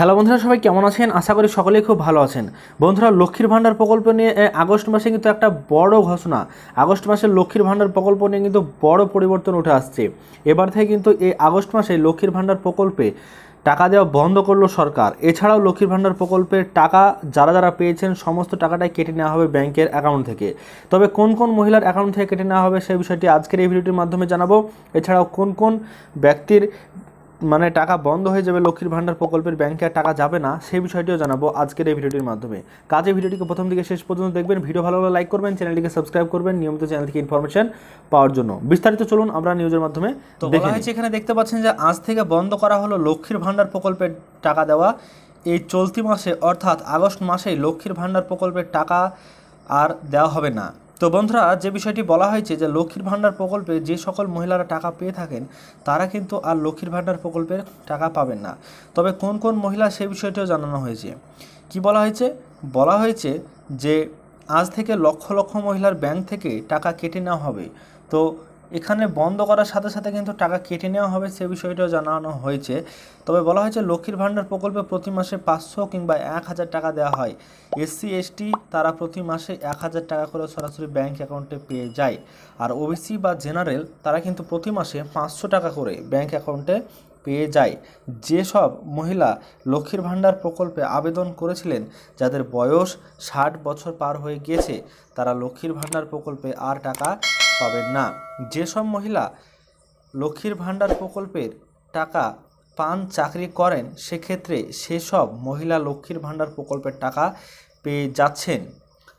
hello বন্ধুরা সবাই কেমন আছেন আশা করি সকলেই খুব ভালো আছেন বন্ধুরা লক্ষ্মীর ভাণ্ডার প্রকল্প নিয়ে আগস্ট মাসে কিন্তু একটা বড় ঘোষণা আগস্ট মাসে লক্ষ্মীর ভাণ্ডার প্রকল্প নিয়ে কিন্তু বড় পরিবর্তন উঠে আসছে এবার থেকে কিন্তু এই আগস্ট মাসে লক্ষ্মীর ভাণ্ডার প্রকল্পে টাকা দেওয়া বন্ধ করলো সরকার এছাড়াও লক্ষ্মীর ভাণ্ডার প্রকল্পের টাকা যারা যারা পেয়েছেন সমস্ত টাকাটাই কেটে নেওয়া হবে ব্যাংকের অ্যাকাউন্ট থেকে তবে কোন কোন মহিলার অ্যাকাউন্ট থেকে কেটে নেওয়া হবে সেই বিষয়টি আজকের এই ভিডিওটির মাধ্যমে জানাবো এছাড়াও কোন কোন ব্যক্তির মানে টাকা বন্ধ হয়ে যাবে লক্ষ্মীর ভাণ্ডার প্রকল্পের ব্যাংকে আর টাকা যাবে না সেই বিষয়টিও জানাবো আজকের এই ভিডিওটির মাধ্যমে কাজে ভিডিওটিকে প্রথম থেকে শেষ পর্যন্ত দেখবেন ভিডিও ভালো ভালো লাইক করবেন চ্যানেলটিকে সাবস্ক্রাইব করবেন নিয়মিত চ্যানেল থেকে ইনফরমেশন পাওয়ার জন্য বিস্তারিত চলুন আমরা নিউজের মাধ্যমে দেখা হয়েছে এখানে দেখতে পাচ্ছেন যে আজ থেকে বন্ধ করা হলো লক্ষ্মীর ভাণ্ডার প্রকল্পের টাকা দেওয়া এই চলতি মাসে অর্থাৎ আগস্ট মাসেই লক্ষ্মীর ভাণ্ডার প্রকল্পের টাকা আর দেওয়া হবে না তো বন্ধুরা যে বিষয়টি বলা হয়েছে যে লক্ষ্মীর ভাণ্ডার প্রকল্পে যে সকল মহিলারা টাকা পেয়ে থাকেন তারা কিন্তু আর লক্ষ্মীর ভাণ্ডার প্রকল্পের টাকা পাবেন না তবে কোন কোন মহিলা সেই বিষয়টিও জানানো হয়েছে কি বলা হয়েছে বলা হয়েছে যে আজ থেকে লক্ষ লক্ষ মহিলার ব্যাংক থেকে টাকা কেটে নেওয়া হবে তো এখানে বন্ধ করার সাথে সাথে কিন্তু টাকা কেটে নেওয়া হবে সে বিষয়টাও জানানো হয়েছে তবে বলা হয়েছে লক্ষ্মীর ভাণ্ডার প্রকল্পে প্রতি মাসে পাঁচশো কিংবা এক হাজার টাকা দেওয়া হয় এসসি এসটি তারা প্রতি মাসে এক হাজার টাকা করে সরাসরি ব্যাংক অ্যাকাউন্টে পেয়ে যায় আর ওবিসি বা জেনারেল তারা কিন্তু প্রতি মাসে পাঁচশো টাকা করে ব্যাংক অ্যাকাউন্টে পেয়ে যায় যেসব মহিলা লক্ষ্মীর ভাণ্ডার প্রকল্পে আবেদন করেছিলেন যাদের বয়স ষাট বছর পার হয়ে গিয়েছে তারা লক্ষ্মীর ভাণ্ডার প্রকল্পে আর টাকা পাবেন না যেসব মহিলা লক্ষ্মীর ভাণ্ডার প্রকল্পের টাকা পান চাকরি করেন সেক্ষেত্রে সেসব মহিলা লক্ষ্মীর ভাণ্ডার প্রকল্পের টাকা পেয়ে যাচ্ছেন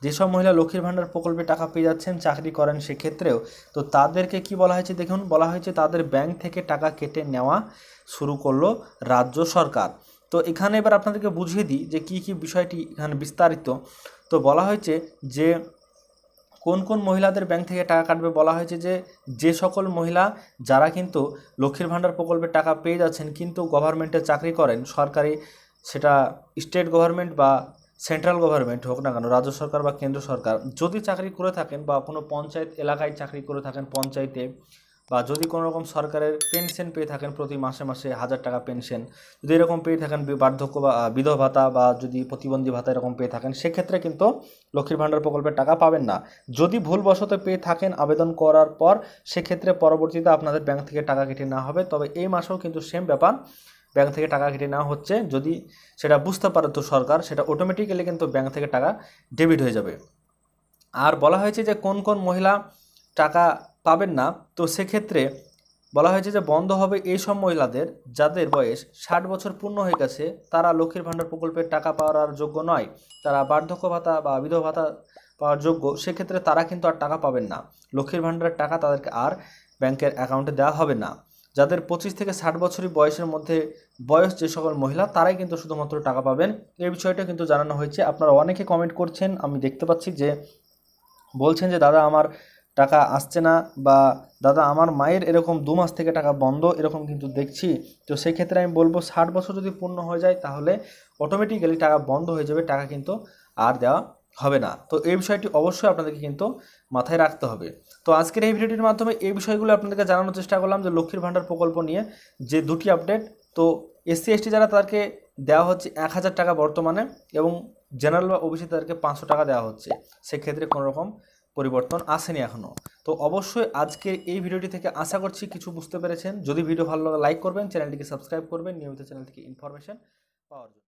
যেসব মহিলা লক্ষ্মীর ভাণ্ডার প্রকল্পে টাকা পেয়ে যাচ্ছেন চাকরি করেন সেক্ষেত্রেও তো তাদেরকে কি বলা হয়েছে দেখুন বলা হয়েছে তাদের ব্যাংক থেকে টাকা কেটে নেওয়া শুরু করলো রাজ্য সরকার তো এখানে এবার আপনাদেরকে বুঝিয়ে দিই যে কি কি বিষয়টি এখানে বিস্তারিত তো বলা হয়েছে যে কোন কোন মহিলাদের ব্যাংক থেকে টাকা কাটবে বলা হয়েছে যে যে সকল মহিলা যারা কিন্তু লক্ষ্মীর ভাণ্ডার প্রকল্পের টাকা পেয়ে যাচ্ছেন কিন্তু গভর্নমেন্টে চাকরি করেন সরকারি সেটা স্টেট গভর্নমেন্ট বা সেন্ট্রাল গভর্নমেন্ট হোক না কেন রাজ্য সরকার বা কেন্দ্র সরকার যদি চাকরি করে থাকেন বা কোনো পঞ্চায়েত এলাকায় চাকরি করে থাকেন পঞ্চায়েতে বা যদি কোনো রকম সরকারের পেনশন পেয়ে থাকেন প্রতি মাসে মাসে হাজার টাকা পেনশন যদি এরকম পেয়ে থাকেন বার্ধক্য বা বিধবা ভাতা বা যদি প্রতিবন্ধী ভাতা এরকম পেয়ে থাকেন সেক্ষেত্রে কিন্তু লক্ষ্মীর ভাণ্ডার প্রকল্পের টাকা পাবেন না যদি ভুলবশত পেয়ে থাকেন আবেদন করার পর সেক্ষেত্রে পরবর্তীতে আপনাদের ব্যাংক থেকে টাকা কেটে নেওয়া হবে তবে এই মাসেও কিন্তু সেম ব্যাপার ব্যাংক থেকে টাকা কেটে নেওয়া হচ্ছে যদি সেটা বুঝতে পারে তো সরকার সেটা অটোমেটিক্যালি কিন্তু ব্যাংক থেকে টাকা ডেবিট হয়ে যাবে আর বলা হয়েছে যে কোন কোন মহিলা টাকা পাবেন না তো সেক্ষেত্রে বলা হয়েছে যে বন্ধ হবে এই সব মহিলাদের যাদের বয়স ষাট বছর পূর্ণ হয়ে গেছে তারা লক্ষ্মীর ভাণ্ডার প্রকল্পের টাকা পাওয়ার যোগ্য নয় তারা বার্ধক্য ভাতা বা বিধবা ভাতা পাওয়ার যোগ্য সেক্ষেত্রে তারা কিন্তু আর টাকা পাবেন না লক্ষ্মীর ভাণ্ডারের টাকা তাদেরকে আর ব্যাংকের অ্যাকাউন্টে দেওয়া হবে না যাদের পঁচিশ থেকে ষাট বছরই বয়সের মধ্যে বয়স যে সকল মহিলা তারাই কিন্তু শুধুমাত্র টাকা পাবেন এই বিষয়টা কিন্তু জানানো হয়েছে আপনারা অনেকে কমেন্ট করছেন আমি দেখতে পাচ্ছি যে বলছেন যে দাদা আমার টাকা আসছে না বা দাদা আমার মায়ের এরকম দু মাস থেকে টাকা বন্ধ এরকম কিন্তু দেখছি তো সেক্ষেত্রে আমি বলবো ষাট বছর যদি পূর্ণ হয়ে যায় তাহলে অটোমেটিক্যালি টাকা বন্ধ হয়ে যাবে টাকা কিন্তু আর দেওয়া হবে না তো এই বিষয়টি অবশ্যই আপনাদেরকে কিন্তু মাথায় রাখতে হবে তো আজকের এই ভিডিওটির মাধ্যমে এই বিষয়গুলো আপনাদেরকে জানানোর চেষ্টা করলাম যে লক্ষ্মীর ভাণ্ডার প্রকল্প নিয়ে যে দুটি আপডেট তো এসসি এসটি যারা তাদেরকে দেওয়া হচ্ছে এক হাজার টাকা বর্তমানে এবং জেনারেল বা ওবিসি তাদেরকে পাঁচশো টাকা দেওয়া হচ্ছে সেক্ষেত্রে কোনোরকম পরিবর্তন আসেনি এখনও তো অবশ্যই আজকের এই ভিডিওটি থেকে আশা করছি কিছু বুঝতে পেরেছেন যদি ভিডিও ভালো লাগে লাইক করবেন চ্যানেলটিকে সাবস্ক্রাইব করবেন নিয়মিত চ্যানেল থেকে ইনফরমেশন পাওয়ার